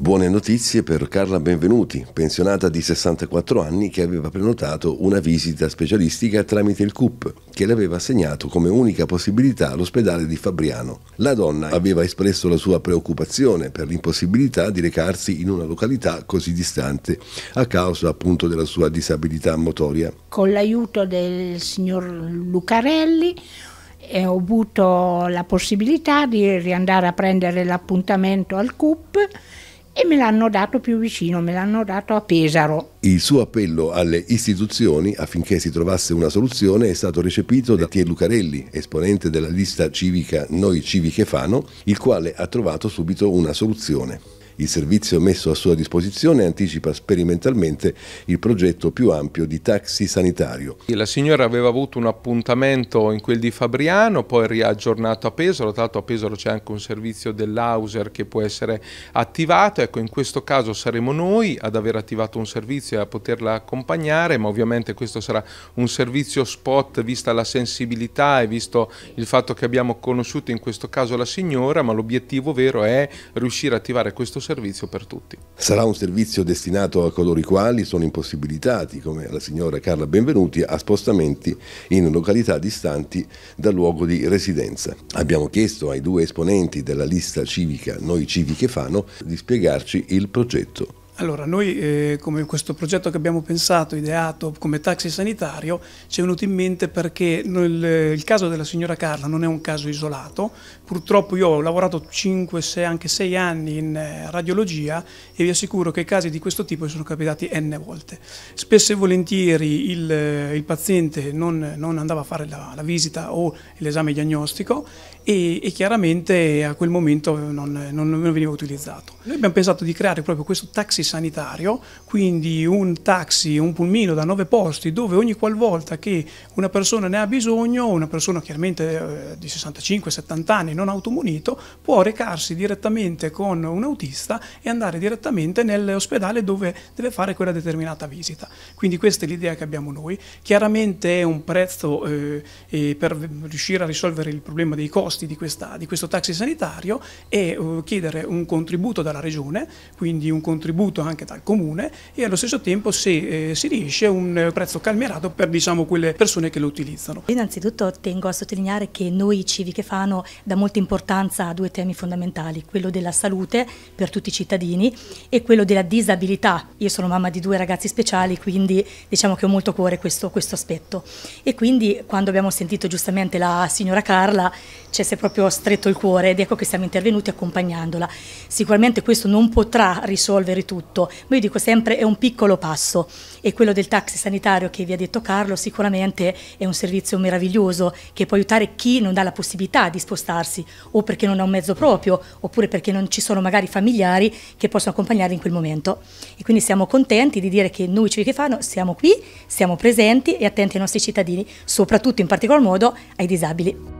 Buone notizie per Carla Benvenuti, pensionata di 64 anni che aveva prenotato una visita specialistica tramite il CUP, che le aveva assegnato come unica possibilità l'ospedale di Fabriano. La donna aveva espresso la sua preoccupazione per l'impossibilità di recarsi in una località così distante a causa appunto della sua disabilità motoria. Con l'aiuto del signor Lucarelli eh, ho avuto la possibilità di riandare a prendere l'appuntamento al CUP e me l'hanno dato più vicino, me l'hanno dato a Pesaro. Il suo appello alle istituzioni affinché si trovasse una soluzione è stato recepito da Tier Lucarelli, esponente della lista civica Noi Civiche Fano, il quale ha trovato subito una soluzione. Il servizio messo a sua disposizione anticipa sperimentalmente il progetto più ampio di taxi sanitario. La signora aveva avuto un appuntamento in quel di Fabriano, poi riaggiornato a Pesaro, tra l'altro a Pesaro c'è anche un servizio dell'Auser che può essere attivato, ecco in questo caso saremo noi ad aver attivato un servizio e a poterla accompagnare, ma ovviamente questo sarà un servizio spot vista la sensibilità e visto il fatto che abbiamo conosciuto in questo caso la signora, ma l'obiettivo vero è riuscire a attivare questo servizio servizio per tutti. Sarà un servizio destinato a coloro i quali sono impossibilitati, come la signora Carla Benvenuti, a spostamenti in località distanti dal luogo di residenza. Abbiamo chiesto ai due esponenti della lista civica Noi Civiche Fano di spiegarci il progetto allora, noi eh, come questo progetto che abbiamo pensato, ideato come taxi sanitario, ci è venuto in mente perché il, il caso della signora Carla non è un caso isolato. Purtroppo io ho lavorato 5, 6, anche 6 anni in eh, radiologia e vi assicuro che casi di questo tipo sono capitati n volte. Spesso e volentieri il, il paziente non, non, andava a fare la, la visita o l'esame diagnostico e, e chiaramente a quel momento non, non, non, veniva utilizzato. Noi abbiamo pensato di creare proprio questo taxi sanitario, quindi un taxi, un pulmino da nove posti dove ogni qualvolta che una persona ne ha bisogno, una persona chiaramente eh, di 65-70 anni non automunito, può recarsi direttamente con un autista e andare direttamente nell'ospedale dove deve fare quella determinata visita. Quindi questa è l'idea che abbiamo noi. Chiaramente è un prezzo eh, per riuscire a risolvere il problema dei costi costi di, questa, di questo taxi sanitario e uh, chiedere un contributo dalla regione, quindi un contributo anche dal comune e allo stesso tempo se eh, si riesce un prezzo calmerato per diciamo, quelle persone che lo utilizzano. Innanzitutto tengo a sottolineare che noi Civiche Fano dà molta importanza a due temi fondamentali, quello della salute per tutti i cittadini e quello della disabilità. Io sono mamma di due ragazzi speciali, quindi diciamo che ho molto cuore questo, questo aspetto. E quindi quando abbiamo sentito giustamente la signora Carla, c'è cioè si è proprio stretto il cuore ed ecco che siamo intervenuti accompagnandola. Sicuramente questo non potrà risolvere tutto, ma io dico sempre è un piccolo passo e quello del taxi sanitario che vi ha detto Carlo sicuramente è un servizio meraviglioso che può aiutare chi non ha la possibilità di spostarsi o perché non ha un mezzo proprio oppure perché non ci sono magari familiari che possono accompagnare in quel momento. E quindi siamo contenti di dire che noi Civiche Fano siamo qui, siamo presenti e attenti ai nostri cittadini, soprattutto in particolar modo ai disabili.